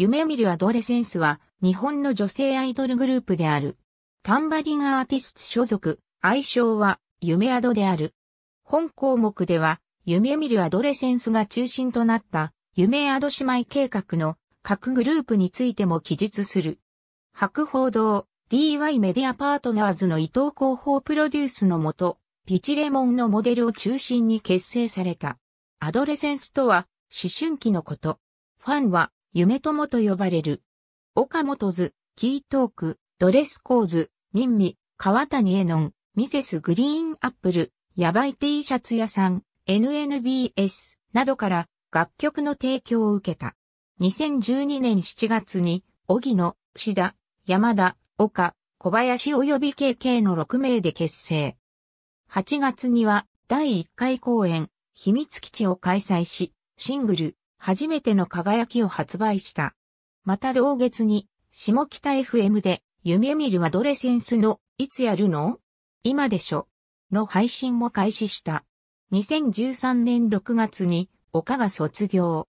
夢見るアドレセンスは、日本の女性アイドルグループである。タンバリンアーティスト所属、愛称は、夢アドである。本項目では、夢見るアドレセンスが中心となった、夢アド姉妹計画の各グループについても記述する。白報堂、DY メディアパートナーズの伊藤広報プロデュースのもと、ピチレモンのモデルを中心に結成された。アドレセンスとは、思春期のこと。ファンは、夢友と呼ばれる。岡本図、キートーク、ドレスコーズ、ミンミ、川谷絵音、ミセスグリーンアップル、ヤバイ T シャツ屋さん、NNBS などから楽曲の提供を受けた。2012年7月に、小木野、志田、山田、岡、小林及び KK の6名で結成。8月には第1回公演、秘密基地を開催し、シングル、初めての輝きを発売した。また同月に、下北 FM で、夢見るアドレセンスの、いつやるの今でしょの配信も開始した。2013年6月に、岡が卒業。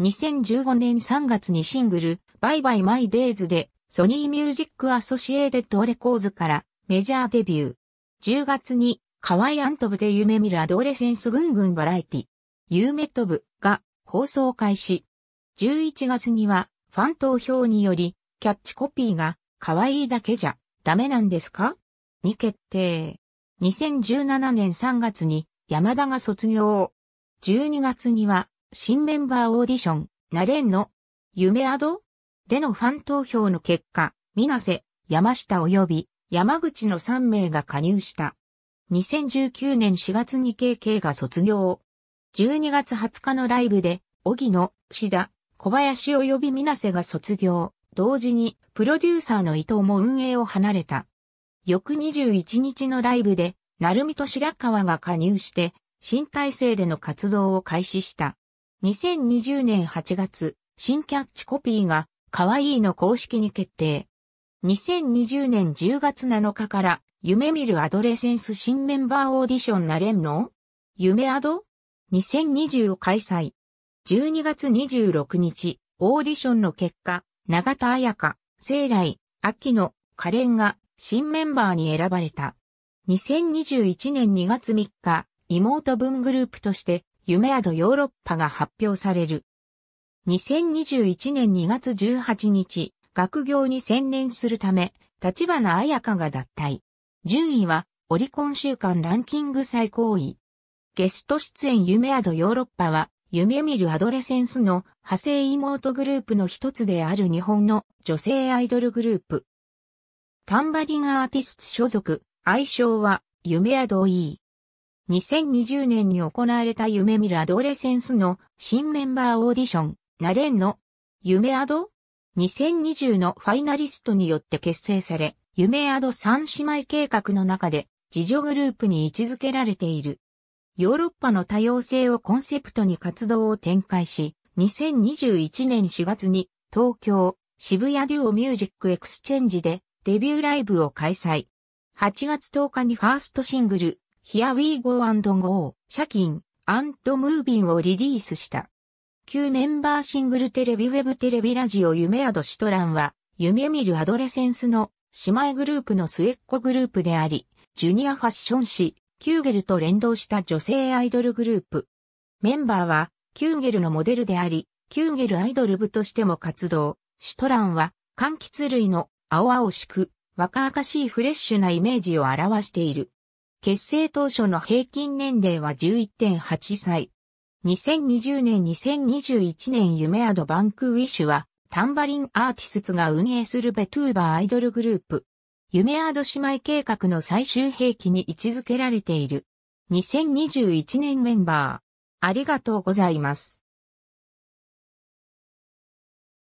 2015年3月にシングル、バイバイマイデイズで、ソニーミュージックアソシエーデッドレコーズからメジャーデビュー。10月に、河合アントブで夢見るアドレセンスぐんぐんバラエティ。夢飛ぶ、放送開始。11月には、ファン投票により、キャッチコピーが、可愛いだけじゃ、ダメなんですかに決定。2017年3月に、山田が卒業。12月には、新メンバーオーディション、なれんの、夢アドでのファン投票の結果、水瀬、山下及び山口の3名が加入した。2019年4月に KK が卒業。12月20日のライブで、小木野、岸田、小林及び水瀬が卒業。同時に、プロデューサーの伊藤も運営を離れた。翌21日のライブで、鳴海と白川が加入して、新体制での活動を開始した。2020年8月、新キャッチコピーが、可愛いの公式に決定。2020年10月7日から、夢見るアドレセンス新メンバーオーディションなれんの夢アド2020を開催。12月26日、オーディションの結果、永田彩香、生来、秋野、可憐が新メンバーに選ばれた。2021年2月3日、妹分グループとして、夢宿ヨーロッパが発表される。2021年2月18日、学業に専念するため、立花彩香が脱退。順位は、オリコン週間ランキング最高位。ゲスト出演夢宿ヨーロッパは、夢見るアドレセンスの派生妹グループの一つである日本の女性アイドルグループ。タンバリンアーティスト所属、愛称は夢宿 E。2020年に行われた夢見るアドレセンスの新メンバーオーディション、ナレンの夢宿 ?2020 のファイナリストによって結成され、夢宿三姉妹計画の中で自助グループに位置づけられている。ヨーロッパの多様性をコンセプトに活動を展開し、2021年4月に東京渋谷デュオミュージックエクスチェンジでデビューライブを開催。8月10日にファーストシングル Here We Go and Go シャキン and Moving をリリースした。旧メンバーシングルテレビウェブテレビラジオ夢アドシトランは夢見るアドレセンスの姉妹グループの末っ子グループであり、ジュニアファッション誌キューゲルと連動した女性アイドルグループ。メンバーは、キューゲルのモデルであり、キューゲルアイドル部としても活動。シトランは、柑橘類の青々しく、若々しいフレッシュなイメージを表している。結成当初の平均年齢は11.8歳。2020年2021年夢アドバンクウィッシュは、タンバリンアーティスツが運営するベトゥーバーアイドルグループ。夢アード姉妹計画の最終兵器に位置づけられている。2021年メンバー。ありがとうございます。